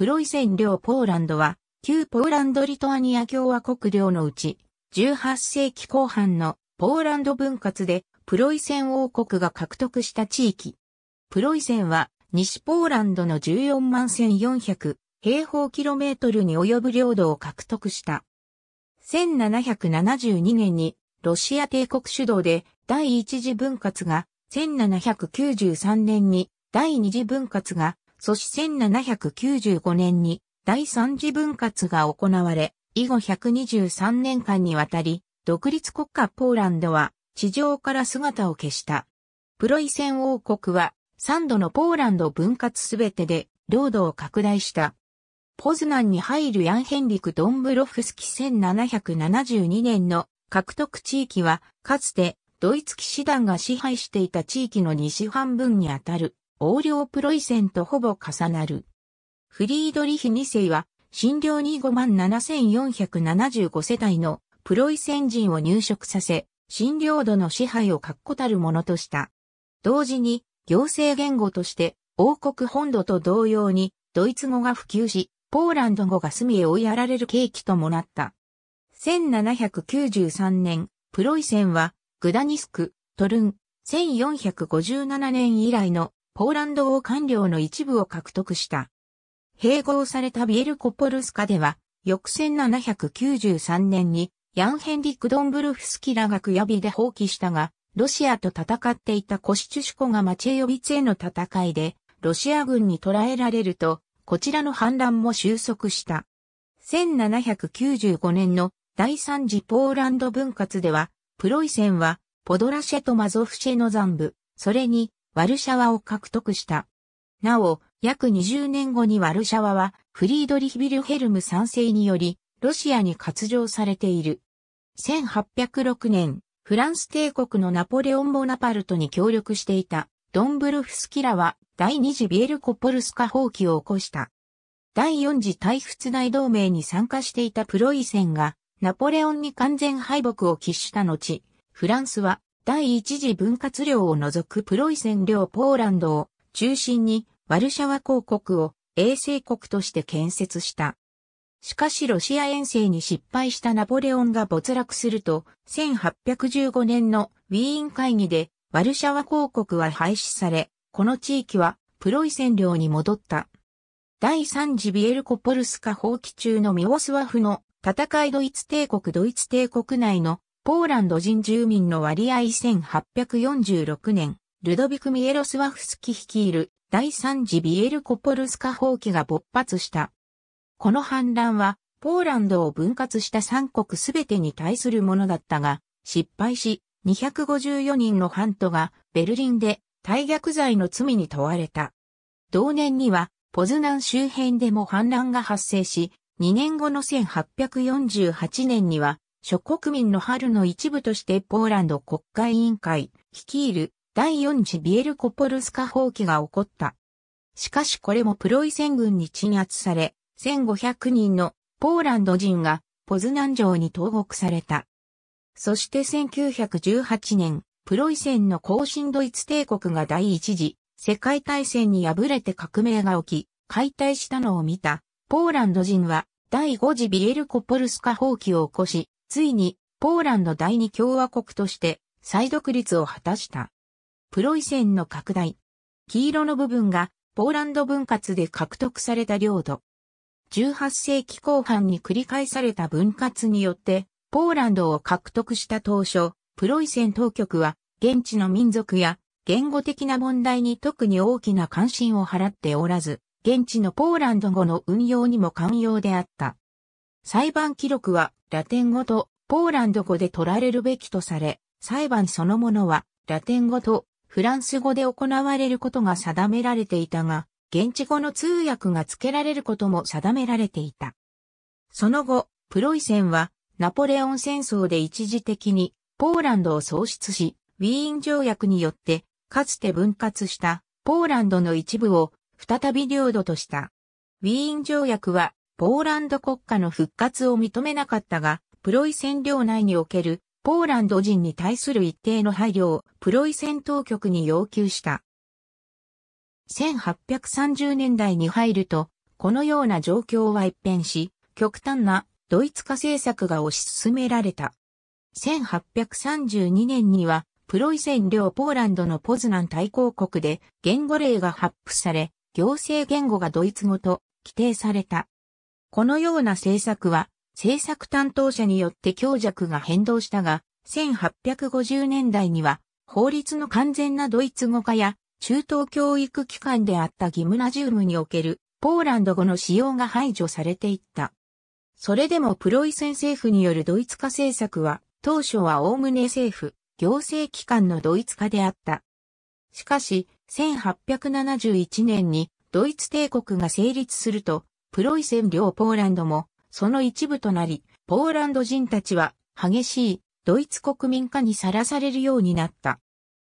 プロイセン領ポーランドは、旧ポーランド・リトアニア共和国領のうち、18世紀後半のポーランド分割で、プロイセン王国が獲得した地域。プロイセンは、西ポーランドの14万1400平方キロメートルに及ぶ領土を獲得した。1772年に、ロシア帝国主導で第一次分割が、1793年に第二次分割がそし1795年に第三次分割が行われ、以後123年間にわたり、独立国家ポーランドは地上から姿を消した。プロイセン王国は3度のポーランド分割すべてで領土を拡大した。ポズナンに入るヤンヘンリク・ドンブロフスキ1772年の獲得地域は、かつてドイツ騎士団が支配していた地域の西半分にあたる。横領プロイセンとほぼ重なる。フリードリヒ2世は、診療に57,475世帯のプロイセン人を入植させ、診療度の支配を確固たるものとした。同時に、行政言語として、王国本土と同様に、ドイツ語が普及し、ポーランド語が隅へ追いやられる契機ともなった。1793年、プロイセンは、グダニスク、トルン、1457年以来のポーランド王官僚の一部を獲得した。併合されたビエルコポルスカでは、翌1793年にヤンヘンリック・ドンブルフスキラがクヤビで放棄したが、ロシアと戦っていたコシチュシコがマチェヨビツへの戦いで、ロシア軍に捕らえられると、こちらの反乱も収束した。1795年の第三次ポーランド分割では、プロイセンは、ポドラシェとマゾフシェの残部、それに、ワルシャワを獲得した。なお、約20年後にワルシャワはフリードリヒ・ビルヘルム賛世によりロシアに割譲されている。1806年、フランス帝国のナポレオン・ボナパルトに協力していたドンブルフスキラは第二次ビエルコポルスカ放棄を起こした。第四次大仏大同盟に参加していたプロイセンがナポレオンに完全敗北を喫した後、フランスは第一次分割領を除くプロイセン領ポーランドを中心にワルシャワ公国を衛星国として建設した。しかしロシア遠征に失敗したナポレオンが没落すると、1815年のウィーン会議でワルシャワ公国は廃止され、この地域はプロイセン領に戻った。第三次ビエルコポルスカ放棄中のミオスワフの戦いドイツ帝国ドイツ帝国内のポーランド人住民の割合1846年、ルドビク・ミエロスワフスキ率いる第3次ビエルコポルスカ放棄が勃発した。この反乱は、ポーランドを分割した三国すべてに対するものだったが、失敗し、254人のハントがベルリンで大逆罪の罪に問われた。同年には、ポズナン周辺でも反乱が発生し、2年後の1848年には、諸国民の春の一部としてポーランド国会委員会、率いる第四次ビエルコポルスカ放棄が起こった。しかしこれもプロイセン軍に鎮圧され、1500人のポーランド人がポズナン城に投獄された。そして1918年、プロイセンの後進ドイツ帝国が第一次世界大戦に敗れて革命が起き、解体したのを見た、ポーランド人は第五次ビエルコポルスカ放棄を起こし、ついに、ポーランド第二共和国として、再独立を果たした。プロイセンの拡大。黄色の部分が、ポーランド分割で獲得された領土。18世紀後半に繰り返された分割によって、ポーランドを獲得した当初、プロイセン当局は、現地の民族や言語的な問題に特に大きな関心を払っておらず、現地のポーランド語の運用にも寛容であった。裁判記録はラテン語とポーランド語で取られるべきとされ、裁判そのものはラテン語とフランス語で行われることが定められていたが、現地語の通訳が付けられることも定められていた。その後、プロイセンはナポレオン戦争で一時的にポーランドを喪失し、ウィーン条約によってかつて分割したポーランドの一部を再び領土とした。ウィーン条約はポーランド国家の復活を認めなかったが、プロイセン領内におけるポーランド人に対する一定の配慮をプロイセン当局に要求した。1830年代に入ると、このような状況は一変し、極端なドイツ化政策が推し進められた。1832年には、プロイセン領ポーランドのポズナン対抗国で言語例が発布され、行政言語がドイツ語と規定された。このような政策は、政策担当者によって強弱が変動したが、1850年代には、法律の完全なドイツ語化や、中等教育機関であったギムナジウムにおける、ポーランド語の使用が排除されていった。それでもプロイセン政府によるドイツ化政策は、当初はおおむね政府、行政機関のドイツ化であった。しかし、1871年にドイツ帝国が成立すると、プロイセン領ポーランドも、その一部となり、ポーランド人たちは、激しい、ドイツ国民化にさらされるようになった。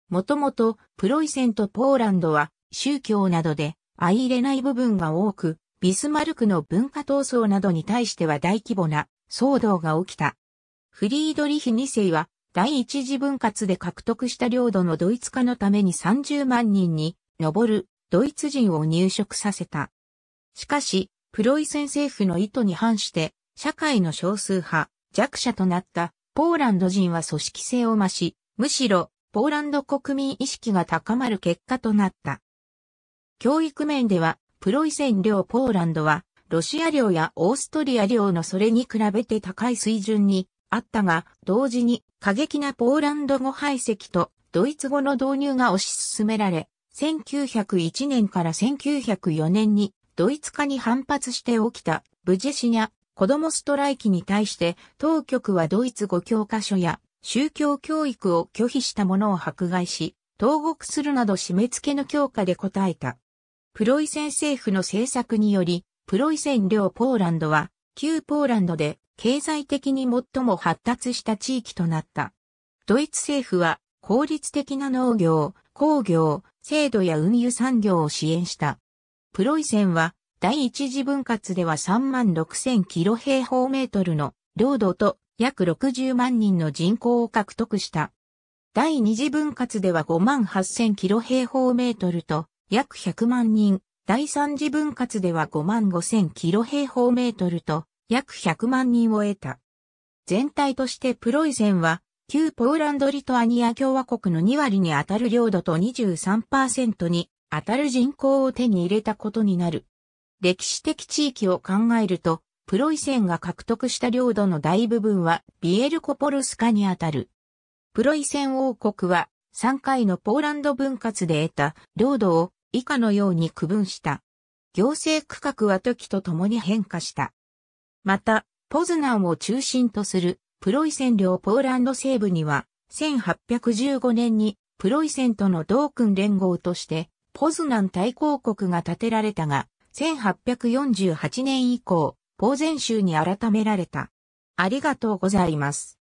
もともと、プロイセンとポーランドは、宗教などで、相入れない部分が多く、ビスマルクの文化闘争などに対しては大規模な騒動が起きた。フリードリヒ2世は第一次分割で獲得した領土のドイツ化のために30万人に上るドイツ人を入植させた。しかし、プロイセン政府の意図に反して、社会の少数派、弱者となったポーランド人は組織性を増し、むしろポーランド国民意識が高まる結果となった。教育面では、プロイセン領ポーランドは、ロシア領やオーストリア領のそれに比べて高い水準にあったが、同時に過激なポーランド語排斥とドイツ語の導入が推し進められ、1901年から1904年にドイツ化に反発して起きたブジェシニャ子供ストライキに対して当局はドイツ語教科書や宗教教育を拒否したものを迫害し、投獄するなど締め付けの強化で答えた。プロイセン政府の政策により、プロイセン領ポーランドは、旧ポーランドで経済的に最も発達した地域となった。ドイツ政府は、効率的な農業、工業、制度や運輸産業を支援した。プロイセンは第一次分割では3万6000キロ平方メートルの領土と約60万人の人口を獲得した。第二次分割では5万8000キロ平方メートルと約100万人、第三次分割では5万5000キロ平方メートルと約100万人を得た。全体としてプロイセンは旧ポーランド・リトアニア共和国の2割に当たる領土と23%に当たる人口を手に入れたことになる。歴史的地域を考えると、プロイセンが獲得した領土の大部分はビエルコポルスカにあたる。プロイセン王国は3回のポーランド分割で得た領土を以下のように区分した。行政区画は時とともに変化した。また、ポズナンを中心とするプロイセン領ポーランド西部には1815年にプロイセンとの同君連合としてポズナン大公国が建てられたが、1848年以降、ポーゼン州に改められた。ありがとうございます。